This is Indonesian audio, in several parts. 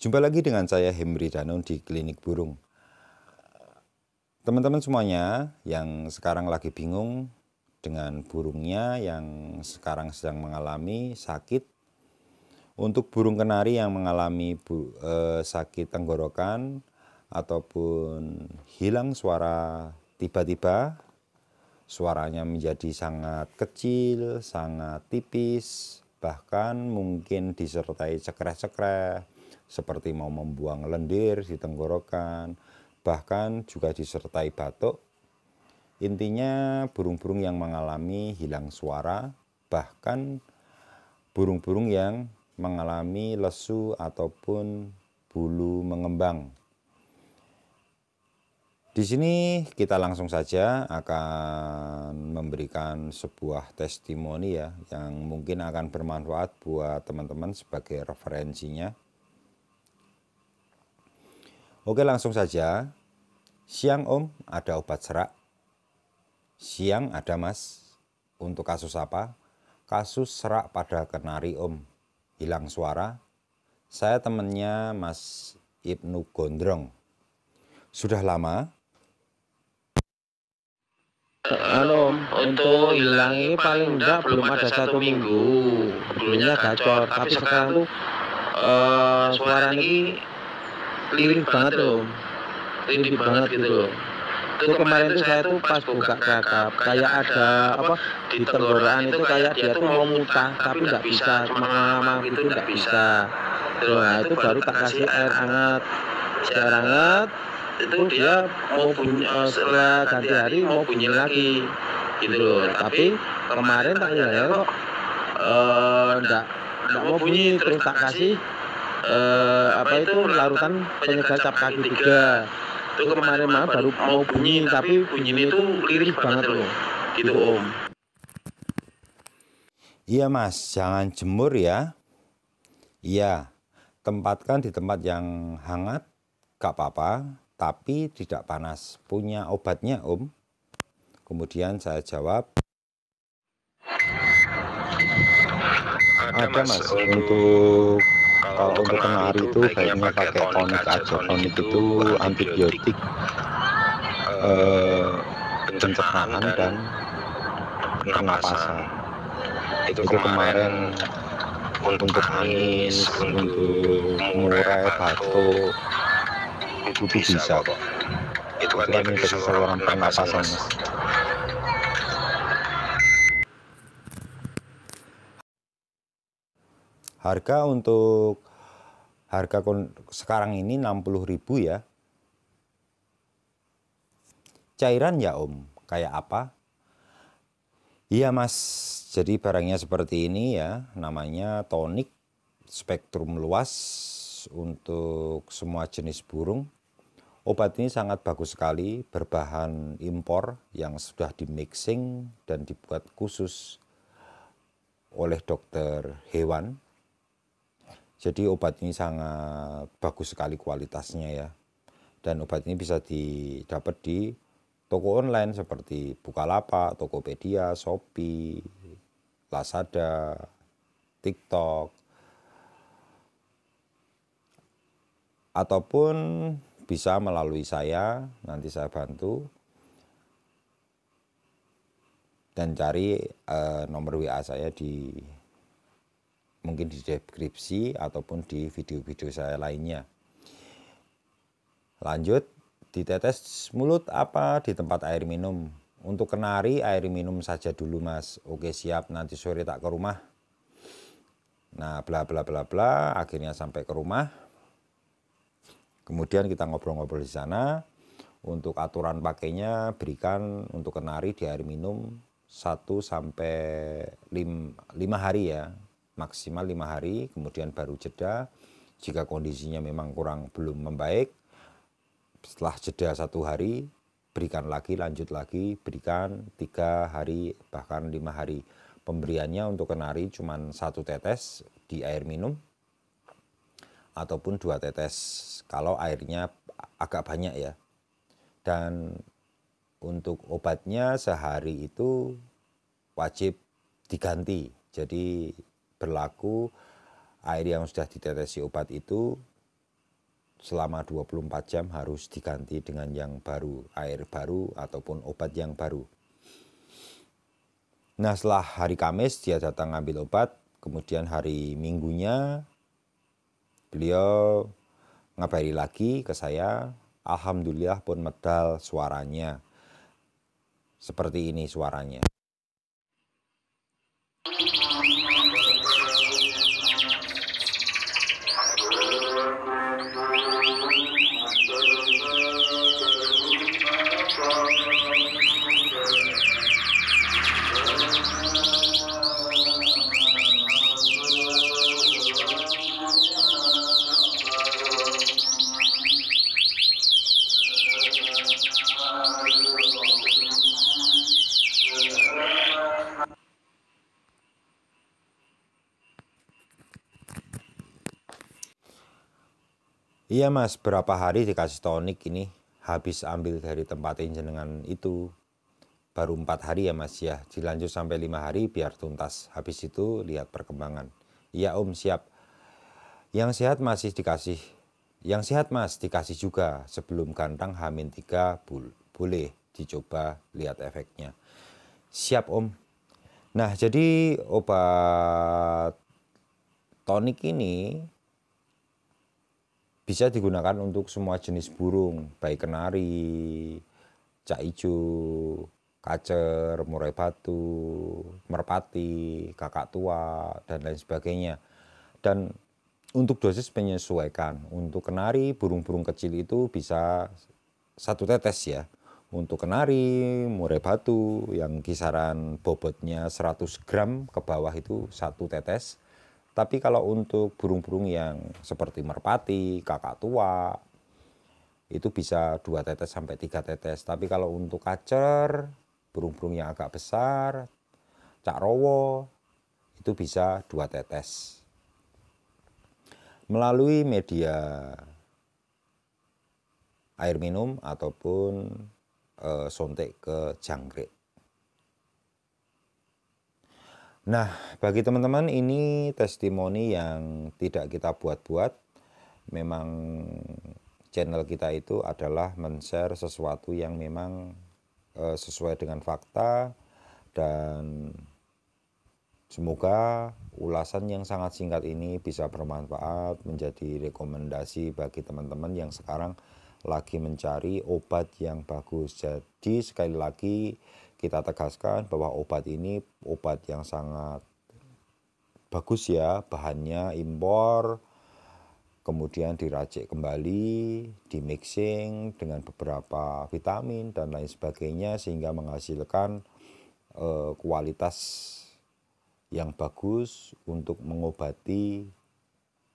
Jumpa lagi dengan saya Hemri Danun di Klinik Burung. Teman-teman semuanya yang sekarang lagi bingung dengan burungnya yang sekarang sedang mengalami sakit untuk burung kenari yang mengalami bu, eh, sakit tenggorokan ataupun hilang suara tiba-tiba suaranya menjadi sangat kecil, sangat tipis, bahkan mungkin disertai cekreh-cekreh seperti mau membuang lendir di tenggorokan, bahkan juga disertai batuk. Intinya burung-burung yang mengalami hilang suara, bahkan burung-burung yang mengalami lesu ataupun bulu mengembang. Di sini kita langsung saja akan memberikan sebuah testimoni ya yang mungkin akan bermanfaat buat teman-teman sebagai referensinya. Oke langsung saja. Siang om ada obat serak. Siang ada mas. Untuk kasus apa? Kasus serak pada kenari om. Hilang suara. Saya temennya mas Ibnu Gondrong. Sudah lama? Halo, untuk hilang ini paling enggak belum ada satu minggu. Dulunya gacor, tapi sekarang tuh uh, suara ini lirik banget tuh lirik banget gitu, gitu loh itu kemarin tuh saya tuh pas buka kakap kayak ada apa di tenggorokan itu kayak dia tuh mau muntah tapi nggak bisa cuma gitu, itu nggak bisa nah itu baru tak kasih air hangat air hangat itu dia mau bunyi eh, eh, setelah ganti hari mau bunyi lagi gitu, gitu loh tapi kemarin tak ya kok enggak eh, enggak mau bunyi terus tak kasih uh, apa itu larutan penyegar cap kaki tiga itu kemarin mah baru mau bunyi tapi bunyinya itu lirih banget loh gitu, gitu om Iya mas, jangan jemur ya. Iya, tempatkan di tempat yang hangat, gak apa-apa, tapi tidak panas. Punya obatnya om? Kemudian saya jawab, ada, mas untuk kalau untuk kenari itu kayaknya pakai tonik aja tonik gitu. itu antibiotik eh, eh, pencernaan pencernaan dan pernapasan itu kemarin untuk anis untuk murai batuk itu bisa kok itu kan ini saluran pernapasan mas Harga untuk harga sekarang ini 60.000 ya. Cairan ya Om, kayak apa? Iya Mas, jadi barangnya seperti ini ya, namanya tonik spektrum luas untuk semua jenis burung. Obat ini sangat bagus sekali, berbahan impor yang sudah di dan dibuat khusus oleh dokter hewan jadi obat ini sangat bagus sekali kualitasnya ya. Dan obat ini bisa didapat di toko online seperti Bukalapak, Tokopedia, Shopee, Lazada, TikTok, ataupun bisa melalui saya, nanti saya bantu dan cari uh, nomor WA saya di mungkin di deskripsi ataupun di video-video saya lainnya. Lanjut, ditetes mulut apa di tempat air minum? Untuk kenari air minum saja dulu mas. Oke siap, nanti sore tak ke rumah. Nah bla bla bla bla, akhirnya sampai ke rumah. Kemudian kita ngobrol-ngobrol di sana. Untuk aturan pakainya berikan untuk kenari di air minum 1 sampai 5 hari ya maksimal lima hari, kemudian baru jeda. Jika kondisinya memang kurang belum membaik, setelah jeda satu hari, berikan lagi, lanjut lagi, berikan tiga hari, bahkan lima hari. Pemberiannya untuk kenari cuma satu tetes di air minum ataupun dua tetes kalau airnya agak banyak ya. Dan untuk obatnya sehari itu wajib diganti. Jadi berlaku air yang sudah ditetesi obat itu selama 24 jam harus diganti dengan yang baru, air baru ataupun obat yang baru. Nah setelah hari Kamis dia datang ambil obat, kemudian hari Minggunya beliau ngabari lagi ke saya, Alhamdulillah pun medal suaranya. Seperti ini suaranya. Iya mas, berapa hari dikasih tonik ini habis ambil dari tempat jenengan itu. Baru empat hari ya mas ya, dilanjut sampai lima hari biar tuntas. Habis itu lihat perkembangan. Iya om siap. Yang sehat masih dikasih. Yang sehat mas dikasih juga sebelum kantang hamin tiga bul, boleh dicoba lihat efeknya. Siap om. Nah jadi obat tonik ini bisa digunakan untuk semua jenis burung, baik kenari, cak ijo, kacer, murai batu, merpati, kakak tua, dan lain sebagainya. Dan untuk dosis menyesuaikan, untuk kenari burung-burung kecil itu bisa satu tetes ya. Untuk kenari, murai batu yang kisaran bobotnya 100 gram ke bawah itu satu tetes tapi kalau untuk burung-burung yang seperti merpati, kakak tua, itu bisa dua tetes sampai tiga tetes. Tapi kalau untuk kacer, burung-burung yang agak besar, cak rowo, itu bisa dua tetes. Melalui media air minum ataupun e, sontek ke jangkrik. Nah, bagi teman-teman ini testimoni yang tidak kita buat-buat. Memang channel kita itu adalah men-share sesuatu yang memang e, sesuai dengan fakta dan semoga ulasan yang sangat singkat ini bisa bermanfaat menjadi rekomendasi bagi teman-teman yang sekarang lagi mencari obat yang bagus. Jadi sekali lagi kita tegaskan bahwa obat ini obat yang sangat bagus ya, bahannya impor, kemudian diracik kembali, di mixing dengan beberapa vitamin dan lain sebagainya sehingga menghasilkan eh, kualitas yang bagus untuk mengobati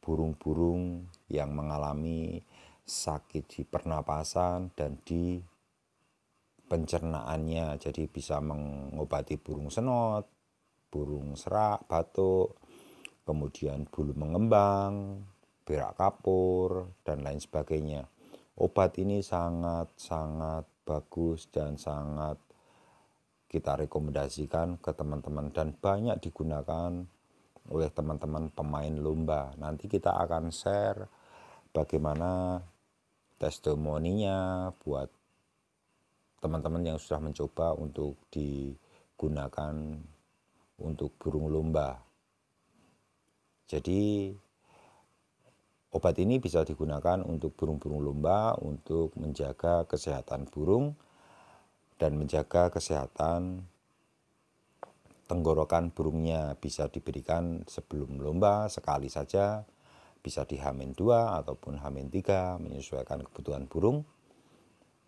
burung-burung yang mengalami sakit di pernapasan dan di pencernaannya jadi bisa mengobati burung senot, burung serak, batuk, kemudian bulu mengembang, berak kapur dan lain sebagainya. Obat ini sangat-sangat bagus dan sangat kita rekomendasikan ke teman-teman dan banyak digunakan oleh teman-teman pemain lomba. Nanti kita akan share bagaimana testimoninya buat teman-teman yang sudah mencoba untuk digunakan untuk burung lomba. Jadi obat ini bisa digunakan untuk burung-burung lomba untuk menjaga kesehatan burung dan menjaga kesehatan tenggorokan burungnya bisa diberikan sebelum lomba sekali saja bisa di hamin 2 ataupun hamin 3 menyesuaikan kebutuhan burung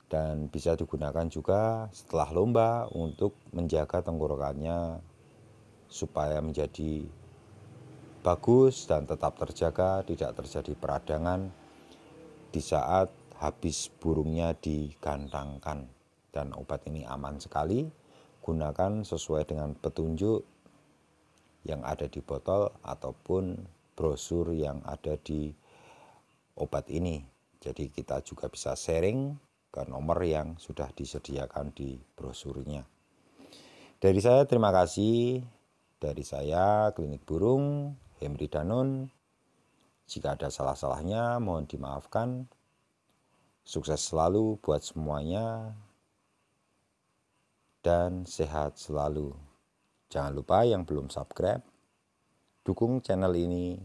dan bisa digunakan juga setelah lomba untuk menjaga tenggorokannya supaya menjadi bagus dan tetap terjaga, tidak terjadi peradangan di saat habis burungnya digantangkan. Dan obat ini aman sekali, gunakan sesuai dengan petunjuk yang ada di botol ataupun brosur yang ada di obat ini. Jadi kita juga bisa sharing ke nomor yang sudah disediakan di brosurnya. Dari saya terima kasih. Dari saya Klinik Burung Hemri Danun. Jika ada salah-salahnya mohon dimaafkan. Sukses selalu buat semuanya dan sehat selalu. Jangan lupa yang belum subscribe dukung channel ini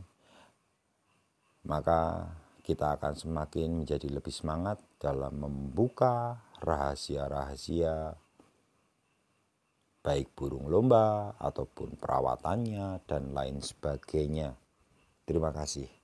maka kita akan semakin menjadi lebih semangat dalam membuka rahasia-rahasia baik burung lomba ataupun perawatannya dan lain sebagainya. Terima kasih.